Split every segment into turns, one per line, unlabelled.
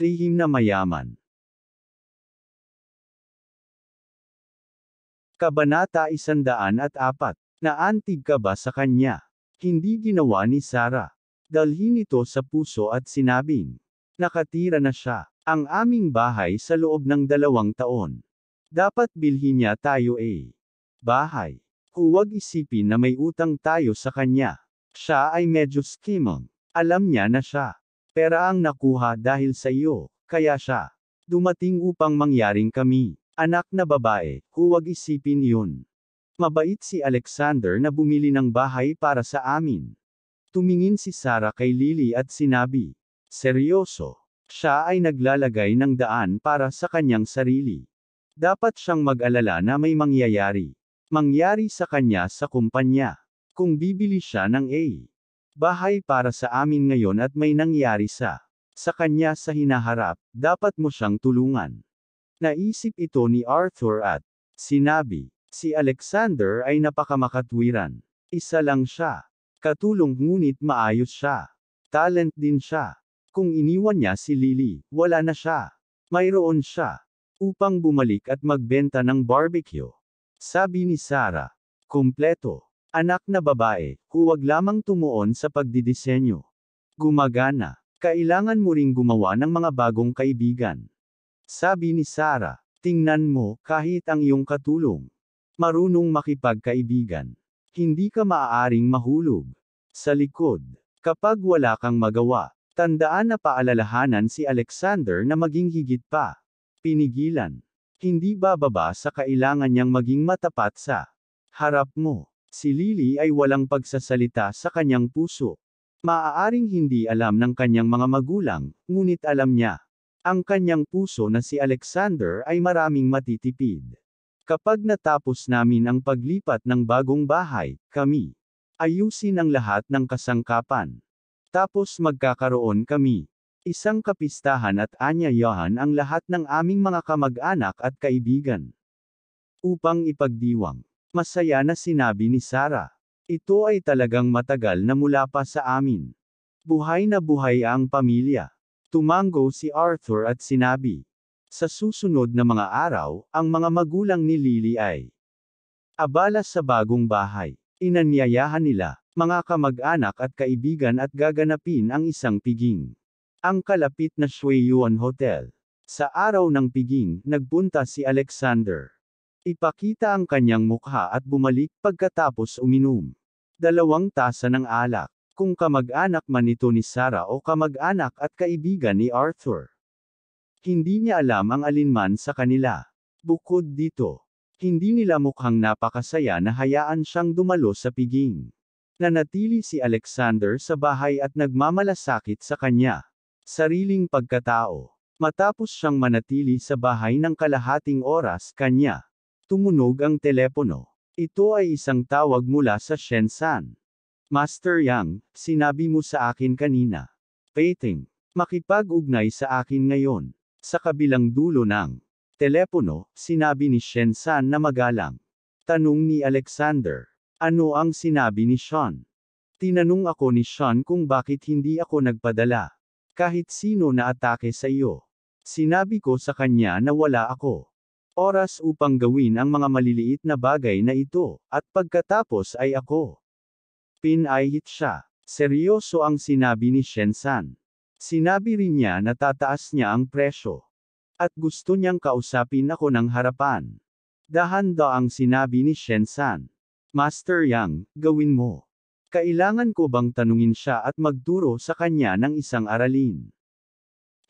Lihim na mayaman. Kabanata 104. Naantig ka ba sa kanya? Hindi ginawa ni Sarah. Dalhin ito sa puso at sinabing, nakatira na siya, ang aming bahay sa loob ng dalawang taon. Dapat bilhin niya tayo eh. Bahay. Huwag isipin na may utang tayo sa kanya. Siya ay medyo skimming. Alam niya na siya. Pera ang nakuha dahil sa iyo, kaya siya. Dumating upang mangyaring kami. Anak na babae, huwag isipin yun. Mabait si Alexander na bumili ng bahay para sa amin. Tumingin si Sarah kay Lily at sinabi, Seryoso. Siya ay naglalagay ng daan para sa kanyang sarili. Dapat siyang mag-alala na may mangyayari. Mangyari sa kanya sa kumpanya. Kung bibili siya ng A, bahay para sa amin ngayon at may nangyari sa sa kanya sa hinaharap, dapat mo siyang tulungan. Naisip ito ni Arthur at sinabi, si Alexander ay napakamakatwiran. Isa lang siya. Katulong ngunit maayos siya. Talent din siya. Kung iniwan niya si Lily, wala na siya. Mayroon siya. Upang bumalik at magbenta ng barbecue. Sabi ni Sarah. Kompleto. Anak na babae, huwag lamang tumuon sa pagdidisenyo. Gumagana. Kailangan mo ring gumawa ng mga bagong kaibigan. Sabi ni Sarah, tingnan mo, kahit ang iyong katulong. Marunong makipagkaibigan. Hindi ka maaaring mahulog. Sa likod, kapag wala kang magawa, tandaan na paalalahanan si Alexander na maging higit pa. Pinigilan. Hindi bababa sa kailangan niyang maging matapat sa harap mo. Si Lily ay walang pagsasalita sa kanyang puso. Maaaring hindi alam ng kanyang mga magulang, ngunit alam niya. Ang kanyang puso na si Alexander ay maraming matitipid. Kapag natapos namin ang paglipat ng bagong bahay, kami. Ayusin ang lahat ng kasangkapan. Tapos magkakaroon kami. Isang kapistahan at Anya Johan ang lahat ng aming mga kamag-anak at kaibigan. Upang ipagdiwang. Masaya na sinabi ni Sara. Ito ay talagang matagal na mula pa sa amin. Buhay na buhay ang pamilya. Tumango si Arthur at sinabi. Sa susunod na mga araw, ang mga magulang ni Lily ay abala sa bagong bahay. Inanyayahan nila, mga kamag-anak at kaibigan at gaganapin ang isang piging. Ang kalapit na Shuiyuan Hotel. Sa araw ng piging, nagpunta si Alexander. Ipakita ang kanyang mukha at bumalik pagkatapos uminom. Dalawang tasa ng alak. Kung kamag-anak man ito ni Sarah o kamag-anak at kaibigan ni Arthur. Hindi niya alam ang alinman sa kanila. Bukod dito, hindi nila mukhang napakasaya na hayaan siyang dumalo sa piging. Nanatili si Alexander sa bahay at nagmamalasakit sa kanya. Sariling pagkatao. Matapos siyang manatili sa bahay ng kalahating oras kanya. Tumunog ang telepono. Ito ay isang tawag mula sa Shenzhen. Master Yang, sinabi mo sa akin kanina. Pating. Makipag-ugnay sa akin ngayon. Sa kabilang dulo ng telepono, sinabi ni Shenzhen na magalang. Tanong ni Alexander. Ano ang sinabi ni Sean? Tinanong ako ni Sean kung bakit hindi ako nagpadala. Kahit sino na atake sa iyo. Sinabi ko sa kanya na wala ako oras upang gawin ang mga maliliit na bagay na ito, at pagkatapos ay ako. Pinayit siya. Seryoso ang sinabi ni Shensan. Sinabi rin niya na tataas niya ang presyo. At gusto niyang kausapin ako ng harapan. Dahanda ang sinabi ni Shensan. Master Yang, gawin mo. Kailangan ko bang tanungin siya at magturo sa kanya ng isang aralin?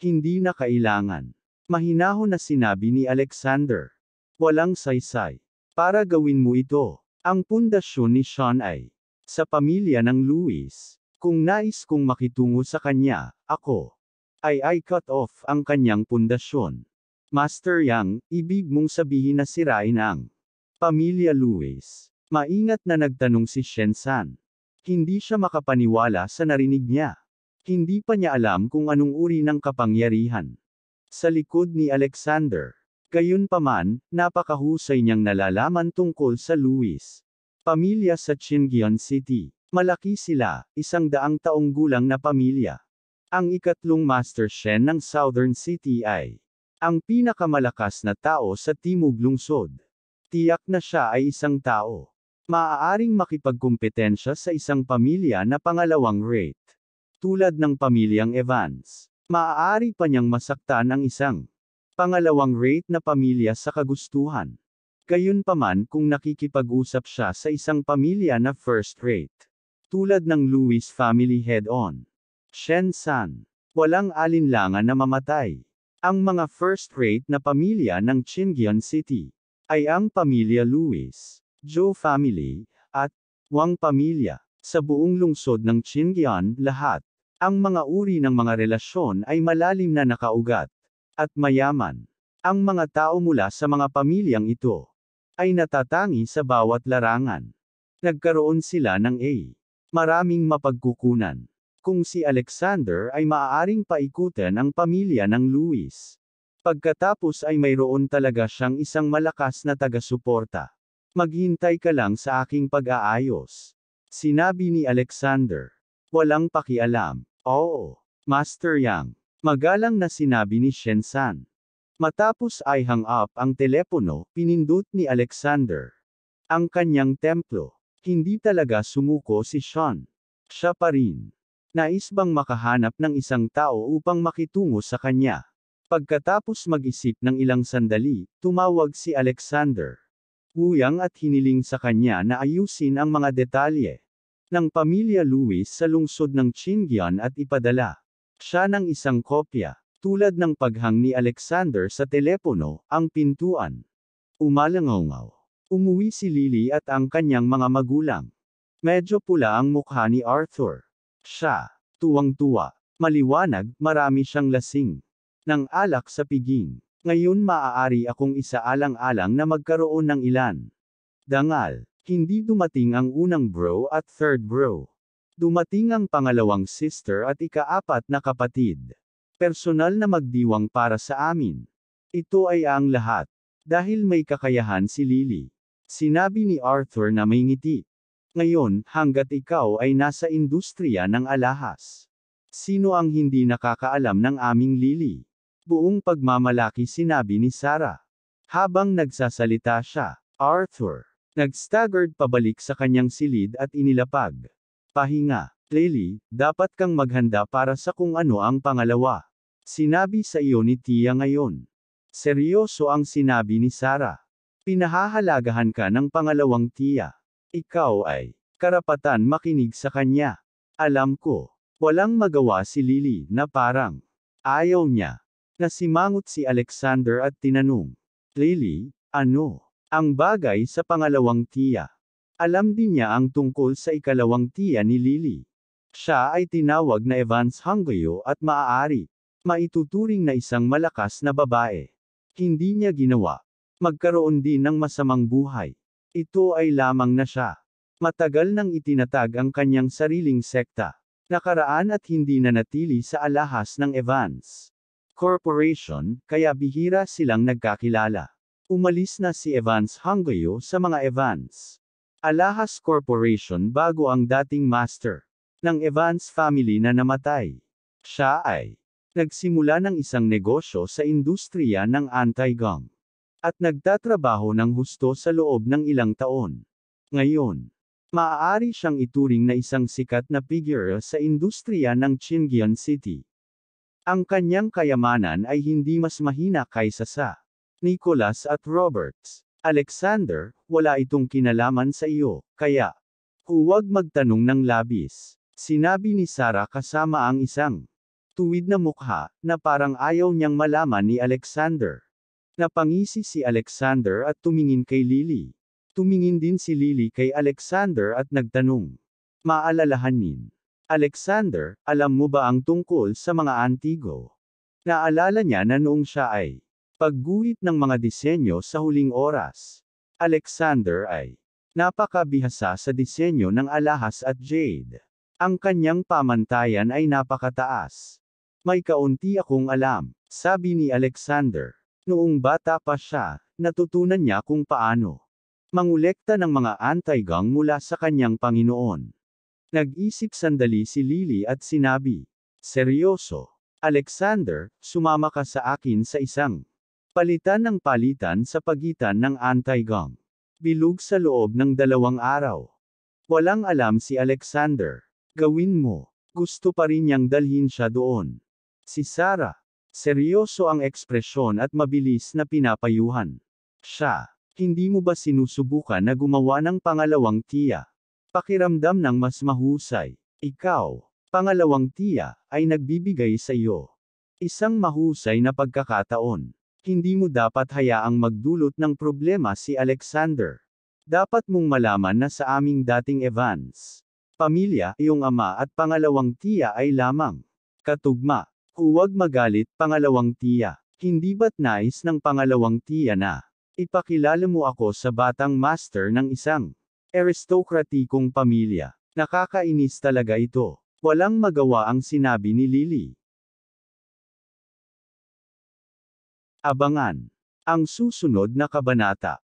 Hindi na kailangan. Mahinaho na sinabi ni Alexander. Walang saysay. Para gawin mo ito, ang pundasyon ni Sean ay sa pamilya ng Louis. Kung nais kong makitungo sa kanya, ako ay I cut off ang kanyang pundasyon. Master Yang, ibig mong sabihin na sirain ang pamilya Louis. Maingat na nagtanong si Shensan. Hindi siya makapaniwala sa narinig niya. Hindi pa niya alam kung anong uri ng kapangyarihan sa likod ni Alexander. Gayunpaman, napakahusay niyang nalalaman tungkol sa Luis. Pamilya sa Chingion City. Malaki sila, isang daang taong gulang na pamilya. Ang ikatlong Master Shen ng Southern City ay ang pinakamalakas na tao sa Timog Lungsod. Tiyak na siya ay isang tao. Maaaring makipagkumpetensya sa isang pamilya na pangalawang rate. Tulad ng pamilyang Evans. Maaari pa niyang masaktan ang isang pangalawang rate na pamilya sa kagustuhan. Gayunpaman kung nakikipag-usap siya sa isang pamilya na first rate. Tulad ng Louis family head-on. Shen San. Walang alinlangan na mamatay. Ang mga first rate na pamilya ng Chingyeon City ay ang pamilya Louis, Joe family, at Wang pamilya. Sa buong lungsod ng Chingyeon, lahat ang mga uri ng mga relasyon ay malalim na nakaugat at mayaman. Ang mga tao mula sa mga pamilyang ito ay natatangi sa bawat larangan. Nagkaroon sila ng A. Maraming mapagkukunan. Kung si Alexander ay maaaring paikutan ang pamilya ng Louis. Pagkatapos ay mayroon talaga siyang isang malakas na taga-suporta. Maghintay ka lang sa aking pag-aayos. Sinabi ni Alexander. Walang pakialam. Oo, Master Yang. Magalang na sinabi ni Shen San. Matapos ay hang up ang telepono, pinindot ni Alexander. Ang kanyang templo. Hindi talaga sumuko si Sean. Siya pa rin. Nais bang makahanap ng isang tao upang makitungo sa kanya? Pagkatapos mag-isip ng ilang sandali, tumawag si Alexander. Uyang at hiniling sa kanya na ayusin ang mga detalye ng pamilya Luis sa lungsod ng Chingyan at ipadala. Siya ng isang kopya, tulad ng paghang ni Alexander sa telepono, ang pintuan. Umalangaw. Umuwi si Lily at ang kanyang mga magulang. Medyo pula ang mukha ni Arthur. Siya, tuwang-tuwa, maliwanag, marami siyang lasing. Nang alak sa piging. Ngayon maaari akong isa alang alang na magkaroon ng ilan. Dangal. Hindi dumating ang unang bro at third bro. Dumating ang pangalawang sister at ikaapat na kapatid. Personal na magdiwang para sa amin. Ito ay ang lahat. Dahil may kakayahan si Lily. Sinabi ni Arthur na may ngiti. Ngayon, hanggat ikaw ay nasa industriya ng alahas. Sino ang hindi nakakaalam ng aming Lily? Buong pagmamalaki sinabi ni Sarah. Habang nagsasalita siya, Arthur, Nag-staggered pabalik sa kanyang silid at inilapag. Pahinga. Lely, dapat kang maghanda para sa kung ano ang pangalawa. Sinabi sa iyo ni Tia ngayon. Seryoso ang sinabi ni Sara. Pinahahalagahan ka ng pangalawang Tia. Ikaw ay karapatan makinig sa kanya. Alam ko, walang magawa si Lily na parang ayaw niya. Nasimangot si Alexander at tinanong, Lily, ano? Ang bagay sa pangalawang tiya. Alam din niya ang tungkol sa ikalawang tiya ni Lily. Siya ay tinawag na Evans Hungyo at maaari. Maituturing na isang malakas na babae. Hindi niya ginawa. Magkaroon din ng masamang buhay. Ito ay lamang na siya. Matagal nang itinatag ang kanyang sariling sekta. Nakaraan at hindi na natili sa alahas ng Evans Corporation, kaya bihira silang nagkakilala. Umalis na si Evans Hangoyo sa mga Evans. Alahas Corporation bago ang dating master ng Evans family na namatay. Siya ay nagsimula ng isang negosyo sa industriya ng anti-gum at nagtatrabaho ng husto sa loob ng ilang taon. Ngayon, maaari siyang ituring na isang sikat na figure sa industriya ng Chingyan City. Ang kanyang kayamanan ay hindi mas mahina kaysa sa Nicholas at Roberts. Alexander, wala itong kinalaman sa iyo, kaya huwag magtanong ng labis. Sinabi ni Sarah kasama ang isang tuwid na mukha na parang ayaw niyang malaman ni Alexander. Napangisi si Alexander at tumingin kay Lily. Tumingin din si Lily kay Alexander at nagtanong. Maalalahanin. Alexander, alam mo ba ang tungkol sa mga antigo? Naalala niya na noong siya ay Pagguhit ng mga disenyo sa huling oras. Alexander ay napakabihasa sa disenyo ng alahas at jade. Ang kanyang pamantayan ay napakataas. May kaunti akong alam, sabi ni Alexander. Noong bata pa siya, natutunan niya kung paano mangulekta ng mga antigang mula sa kanyang Panginoon. Nag-isip sandali si Lily at sinabi, Seryoso, Alexander, sumama ka sa akin sa isang Palitan ng palitan sa pagitan ng anti-gong. Bilog sa loob ng dalawang araw. Walang alam si Alexander. Gawin mo. Gusto pa rin niyang dalhin siya doon. Si Sarah. Seryoso ang ekspresyon at mabilis na pinapayuhan. Siya. Hindi mo ba sinusubukan na gumawa ng pangalawang tiya? Pakiramdam ng mas mahusay. Ikaw. Pangalawang tiya, ay nagbibigay sa iyo. Isang mahusay na pagkakataon. Hindi mo dapat hayaang magdulot ng problema si Alexander. Dapat mong malaman na sa aming dating Evans. Pamilya, iyong ama at pangalawang tiya ay lamang. Katugma. Huwag magalit, pangalawang tiya. Hindi ba't nais ng pangalawang tiya na? Ipakilala mo ako sa batang master ng isang aristokratikong pamilya. Nakakainis talaga ito. Walang magawa ang sinabi ni Lily. Abangan ang susunod na kabanata.